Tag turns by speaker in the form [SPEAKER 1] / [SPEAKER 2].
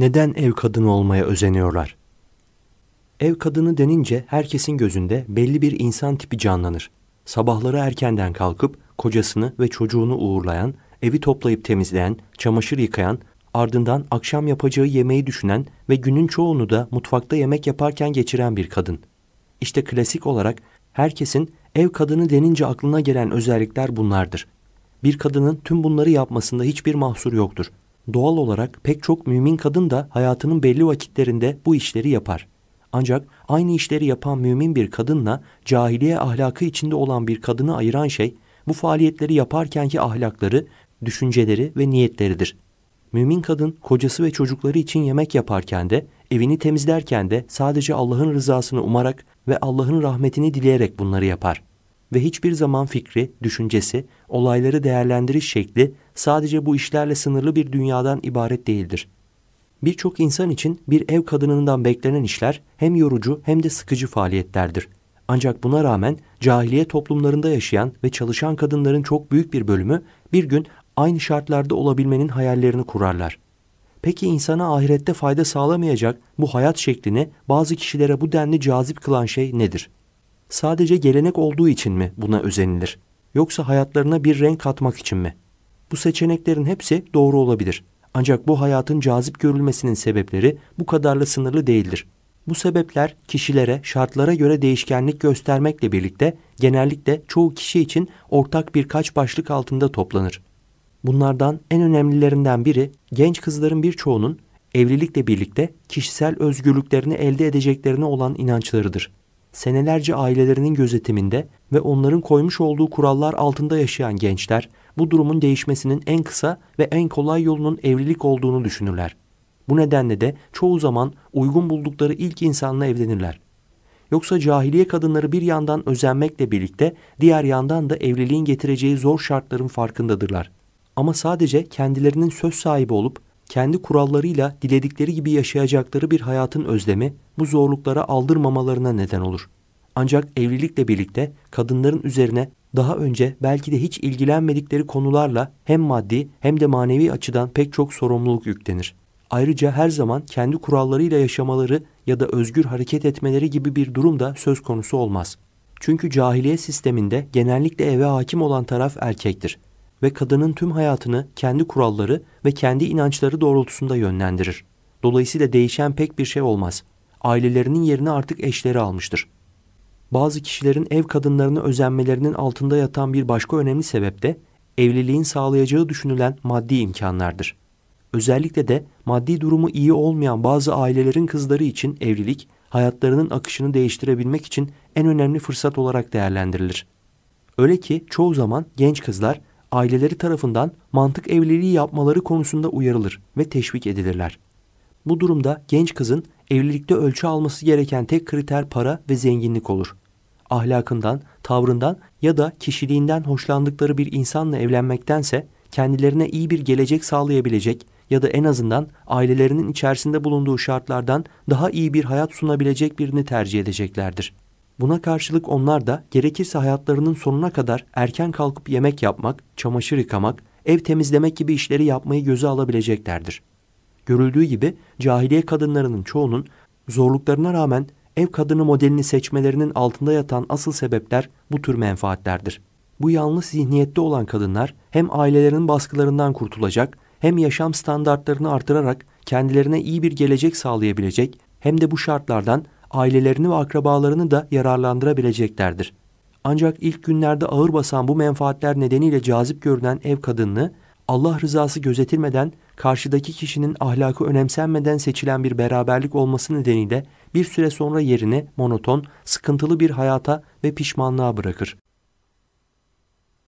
[SPEAKER 1] neden ev kadını olmaya özeniyorlar? Ev kadını denince herkesin gözünde belli bir insan tipi canlanır. Sabahları erkenden kalkıp kocasını ve çocuğunu uğurlayan, evi toplayıp temizleyen, çamaşır yıkayan, ardından akşam yapacağı yemeği düşünen ve günün çoğunu da mutfakta yemek yaparken geçiren bir kadın. İşte klasik olarak herkesin ev kadını denince aklına gelen özellikler bunlardır. Bir kadının tüm bunları yapmasında hiçbir mahsur yoktur. Doğal olarak pek çok mümin kadın da hayatının belli vakitlerinde bu işleri yapar. Ancak aynı işleri yapan mümin bir kadınla cahiliye ahlakı içinde olan bir kadını ayıran şey bu faaliyetleri yaparkenki ahlakları, düşünceleri ve niyetleridir. Mümin kadın kocası ve çocukları için yemek yaparken de, evini temizlerken de sadece Allah'ın rızasını umarak ve Allah'ın rahmetini dileyerek bunları yapar ve hiçbir zaman fikri, düşüncesi, olayları değerlendiriş şekli sadece bu işlerle sınırlı bir dünyadan ibaret değildir. Birçok insan için bir ev kadınından beklenen işler hem yorucu hem de sıkıcı faaliyetlerdir. Ancak buna rağmen cahiliye toplumlarında yaşayan ve çalışan kadınların çok büyük bir bölümü bir gün aynı şartlarda olabilmenin hayallerini kurarlar. Peki insana ahirette fayda sağlamayacak bu hayat şeklini bazı kişilere bu denli cazip kılan şey nedir?'' sadece gelenek olduğu için mi buna özenilir? Yoksa hayatlarına bir renk katmak için mi? Bu seçeneklerin hepsi doğru olabilir. Ancak bu hayatın cazip görülmesinin sebepleri bu kadarla sınırlı değildir. Bu sebepler kişilere, şartlara göre değişkenlik göstermekle birlikte genellikle çoğu kişi için ortak birkaç başlık altında toplanır. Bunlardan en önemlilerinden biri genç kızların birçoğunun evlilikle birlikte kişisel özgürlüklerini elde edeceklerine olan inançlarıdır senelerce ailelerinin gözetiminde ve onların koymuş olduğu kurallar altında yaşayan gençler bu durumun değişmesinin en kısa ve en kolay yolunun evlilik olduğunu düşünürler. Bu nedenle de çoğu zaman uygun buldukları ilk insanla evlenirler. Yoksa cahiliye kadınları bir yandan özenmekle birlikte diğer yandan da evliliğin getireceği zor şartların farkındadırlar. Ama sadece kendilerinin söz sahibi olup kendi kurallarıyla diledikleri gibi yaşayacakları bir hayatın özlemi bu zorluklara aldırmamalarına neden olur. Ancak evlilikle birlikte kadınların üzerine daha önce belki de hiç ilgilenmedikleri konularla hem maddi hem de manevi açıdan pek çok sorumluluk yüklenir. Ayrıca her zaman kendi kurallarıyla yaşamaları ya da özgür hareket etmeleri gibi bir durum da söz konusu olmaz. Çünkü cahiliye sisteminde genellikle eve hakim olan taraf erkektir ve kadının tüm hayatını kendi kuralları ve kendi inançları doğrultusunda yönlendirir. Dolayısıyla değişen pek bir şey olmaz. Ailelerinin yerini artık eşleri almıştır. Bazı kişilerin ev kadınlarını özenmelerinin altında yatan bir başka önemli sebep de evliliğin sağlayacağı düşünülen maddi imkanlardır. Özellikle de maddi durumu iyi olmayan bazı ailelerin kızları için evlilik hayatlarının akışını değiştirebilmek için en önemli fırsat olarak değerlendirilir. Öyle ki çoğu zaman genç kızlar aileleri tarafından mantık evliliği yapmaları konusunda uyarılır ve teşvik edilirler. Bu durumda genç kızın evlilikte ölçü alması gereken tek kriter para ve zenginlik olur. Ahlakından, tavrından ya da kişiliğinden hoşlandıkları bir insanla evlenmektense kendilerine iyi bir gelecek sağlayabilecek ya da en azından ailelerinin içerisinde bulunduğu şartlardan daha iyi bir hayat sunabilecek birini tercih edeceklerdir. Buna karşılık onlar da gerekirse hayatlarının sonuna kadar erken kalkıp yemek yapmak, çamaşır yıkamak, ev temizlemek gibi işleri yapmayı göze alabileceklerdir. Görüldüğü gibi cahiliye kadınlarının çoğunun zorluklarına rağmen ev kadını modelini seçmelerinin altında yatan asıl sebepler bu tür menfaatlerdir. Bu yanlış zihniyette olan kadınlar hem ailelerinin baskılarından kurtulacak, hem yaşam standartlarını artırarak kendilerine iyi bir gelecek sağlayabilecek, hem de bu şartlardan ailelerini ve akrabalarını da yararlandırabileceklerdir. Ancak ilk günlerde ağır basan bu menfaatler nedeniyle cazip görünen ev kadınını Allah rızası gözetilmeden karşıdaki kişinin ahlakı önemsenmeden seçilen bir beraberlik olması nedeniyle bir süre sonra yerini monoton, sıkıntılı bir hayata ve pişmanlığa bırakır.